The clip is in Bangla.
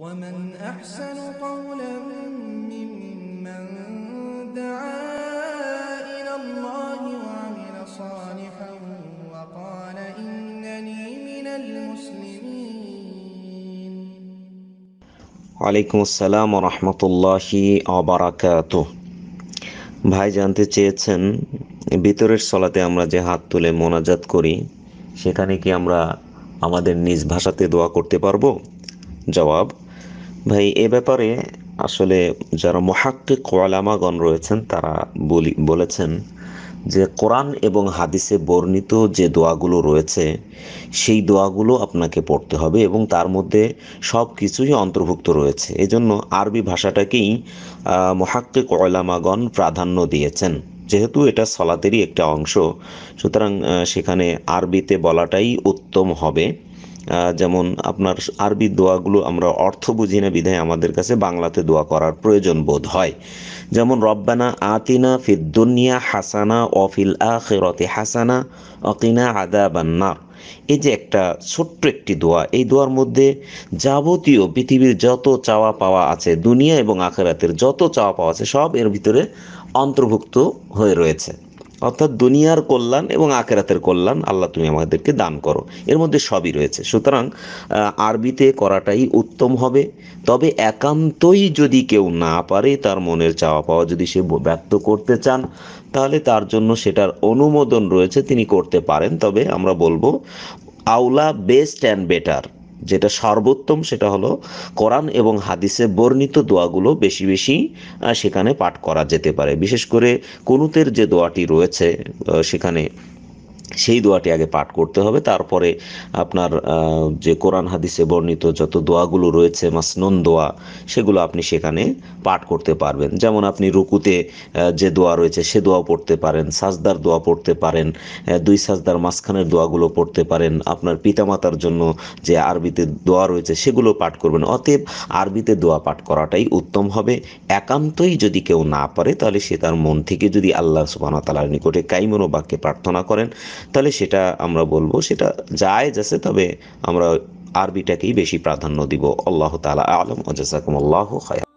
ومن أحسن قولا ممن دعا إلى الله وعمل صالحا وقال إنني من المسلمين ওয়ালাইকুম আসসালাম রহমতুল্লাহি অবরাকাত ভাই জানতে চেয়েছেন ভিতরের সলাতে আমরা যে হাত তুলে মোনাজাত করি সেখানে কি আমরা আমাদের নিজ ভাষাতে দোয়া করতে পারবো জবাব ভাই এ ব্যাপারে আসলে যারা মহাক্কিক ওয়ালামাগণ রয়েছেন তারা বলি বলেছেন যে কোরআন এবং হাদিসে বর্ণিত যে দোয়াগুলো রয়েছে সেই দোয়াগুলো আপনাকে পড়তে হবে এবং তার মধ্যে সব কিছুই অন্তর্ভুক্ত রয়েছে এজন্য আরবি ভাষাটাকেই মহাক্কে কয়লামাগণ প্রাধান্য দিয়েছেন যেহেতু এটা সলাতেরই একটা অংশ সুতরাং সেখানে আরবিতে বলাটাই উত্তম হবে যেমন আপনার আরবি দোয়াগুলো আমরা অর্থ বুঝি না বিধায় আমাদের কাছে বাংলাতে দোয়া করার প্রয়োজন বোধ হয় যেমন রব্বানা আতিনা ফিদ্দুনিয়া হাসানা অফিল আখেরতে হাসানা অকিনা আদা বান্নার এই যে একটা ছোট্ট একটি দোয়া এই দোয়ার মধ্যে যাবতীয় পৃথিবীর যত চাওয়া পাওয়া আছে দুনিয়া এবং আখেরাতের যত চাওয়া পাওয়া আছে সব এর ভিতরে অন্তর্ভুক্ত হয়ে রয়েছে অর্থাৎ দুনিয়ার কল্যাণ এবং আকেরাতের কল্যাণ আল্লাহ তুমি আমাদেরকে দান করো এর মধ্যে সবই রয়েছে সুতরাং আরবিতে করাটাই উত্তম হবে তবে একান্তই যদি কেউ না পারে তার মনের চাওয়া পাওয়া যদি সে ব্যক্ত করতে চান তাহলে তার জন্য সেটার অনুমোদন রয়েছে তিনি করতে পারেন তবে আমরা বলবো আউলা বেস্ট অ্যান্ড বেটার যেটা সর্বোত্তম সেটা হলো কোরআন এবং হাদিসে বর্ণিত দোয়াগুলো বেশি বেশি সেখানে পাঠ করা যেতে পারে বিশেষ করে কনুতের যে দোয়াটি রয়েছে সেখানে সেই দোয়াটি আগে পাঠ করতে হবে তারপরে আপনার যে কোরআন হাদিসে বর্ণিত যত দোয়াগুলো রয়েছে মাসনুন দোয়া সেগুলো আপনি সেখানে পাঠ করতে পারবেন যেমন আপনি রুকুতে যে দোয়া রয়েছে সে দোয়া পড়তে পারেন সাজদার দোয়া পড়তে পারেন দুই সাজদার মাঝখানের দোয়াগুলো পড়তে পারেন আপনার পিতামাতার জন্য যে আরবিতে দোয়া রয়েছে সেগুলো পাঠ করবেন অতএব আরবিতে দোয়া পাঠ করাটাই উত্তম হবে একান্তই যদি কেউ না পারে তাহলে সে তার মন থেকে যদি আল্লাহ তালার নিকটে কাইমনো বাক্যে প্রার্থনা করেন তাহলে সেটা আমরা বলবো সেটা যায় যাচ্ছে তবে আমরা আরবিটাকেই বেশি প্রাধান্য দিব আল্লাহ তালা আলম ওজাকুম আল্লাহ খায়